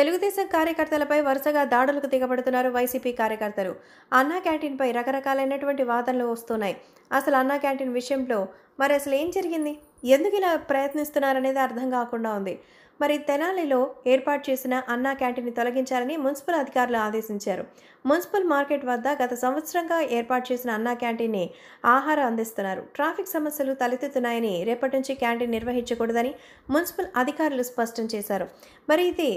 తెలుగుదేశం కార్యకర్తలపై వరుసగా దాడులకు దిగబడుతున్నారు వైసీపీ కార్యకర్తలు అన్నా క్యాంటీన్పై రకరకాలైనటువంటి వాదనలు వస్తున్నాయి అసలు అన్నా క్యాంటీన్ విషయంలో మరి అసలు ఏం జరిగింది ఎందుకు ఇలా ప్రయత్నిస్తున్నారనేది అర్థం కాకుండా ఉంది మరి తెనాలిలో ఏర్పాటు చేసిన అన్నా క్యాంటీన్ని తొలగించాలని మున్సిపల్ అధికారులు ఆదేశించారు మున్సిపల్ మార్కెట్ వద్ద గత సంవత్సరంగా ఏర్పాటు చేసిన అన్నా క్యాంటీన్ని ఆహారం అందిస్తున్నారు ట్రాఫిక్ సమస్యలు తలెత్తుతున్నాయని రేపటి నుంచి క్యాంటీన్ నిర్వహించకూడదని మున్సిపల్ అధికారులు స్పష్టం చేశారు మరి ఇది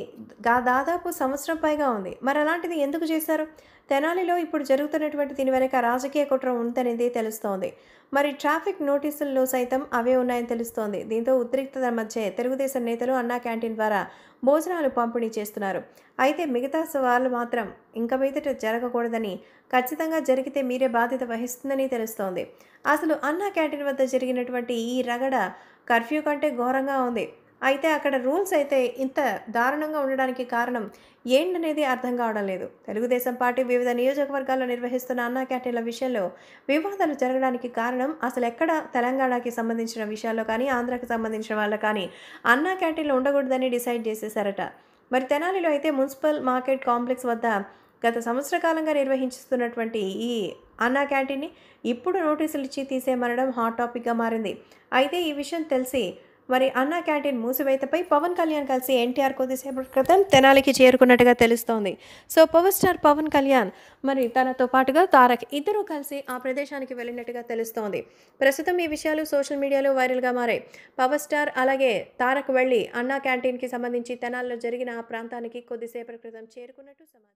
దాదాపు సంవత్సరం పైగా ఉంది మరి అలాంటిది ఎందుకు చేశారు తెనాలిలో ఇప్పుడు జరుగుతున్నటువంటి దీని వెనక రాజకీయ కుట్ర ఉందనేది తెలుస్తోంది మరి ట్రాఫిక్ నోటీసుల్లో సైతం అవే ఉన్నాయని తెలుస్తోంది దీంతో ఉద్రిక్తత మధ్య తెలుగుదేశం నేతలు అన్నా క్యాంటీన్ ద్వారా భోజనాలు పంపిణీ చేస్తున్నారు అయితే మిగతా సవాళ్ళు మాత్రం ఇంకా మీదట జరగకూడదని ఖచ్చితంగా జరిగితే మీరే బాధ్యత వహిస్తుందని తెలుస్తోంది అసలు అన్నా క్యాంటీన్ వద్ద జరిగినటువంటి ఈ రగడ కర్ఫ్యూ కంటే ఘోరంగా ఉంది అయితే అక్కడ రూల్స్ అయితే ఇంత దారుణంగా ఉండడానికి కారణం ఏంటనేది అర్థం కావడం లేదు తెలుగుదేశం పార్టీ వివిధ నియోజకవర్గాల్లో నిర్వహిస్తున్న అన్నా క్యాంటీన్ల విషయంలో వివాదాలు జరగడానికి కారణం అసలు ఎక్కడ తెలంగాణకి సంబంధించిన విషయాల్లో కానీ ఆంధ్రాకి సంబంధించిన వాళ్ళు కానీ అన్నా క్యాంటీన్లు ఉండకూడదని డిసైడ్ చేసేశారట మరి తెనాలిలో అయితే మున్సిపల్ మార్కెట్ కాంప్లెక్స్ వద్ద గత సంవత్సర కాలంగా నిర్వహించుతున్నటువంటి ఈ అన్నా క్యాంటీన్ని ఇప్పుడు నోటీసులు ఇచ్చి తీసేయమనడం హాట్ టాపిక్గా మారింది అయితే ఈ విషయం తెలిసి మరి అన్నా క్యాంటీన్ మూసివేతపై పవన్ కళ్యాణ్ కలిసి ఎన్టీఆర్ కొద్దిసేపటి క్రితం తెనాలికి చేరుకున్నట్టుగా తెలుస్తోంది so power star Pawan Kalyan మరి తనతో పాటుగా తారక్ ఇద్దరూ కలిసి ఆ ప్రదేశానికి వెళ్ళినట్టుగా తెలుస్తోంది ప్రస్తుతం ఈ విషయాలు సోషల్ మీడియాలో వైరల్గా మారాయి పవర్ స్టార్ అలాగే తారక్ వెళ్ళి అన్నా క్యాంటీన్కి సంబంధించి తెనాల్లో జరిగిన ఆ ప్రాంతానికి కొద్దిసేపటి క్రితం చేరుకున్నట్టు సమాచారం